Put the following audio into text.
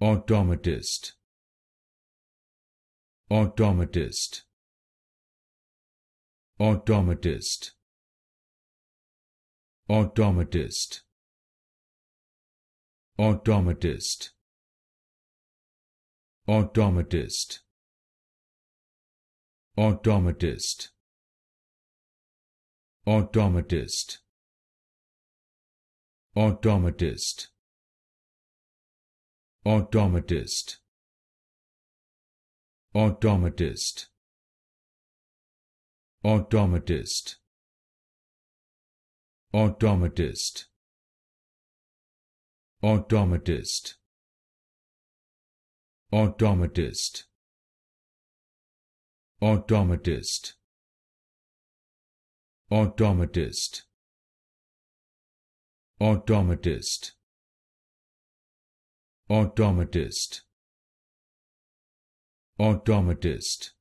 automatist automatist automatist automatist automatist automatist automatist automatist automatist automatist automatist automatist automatist automatist automatist automatist automatist automatist automatist automatist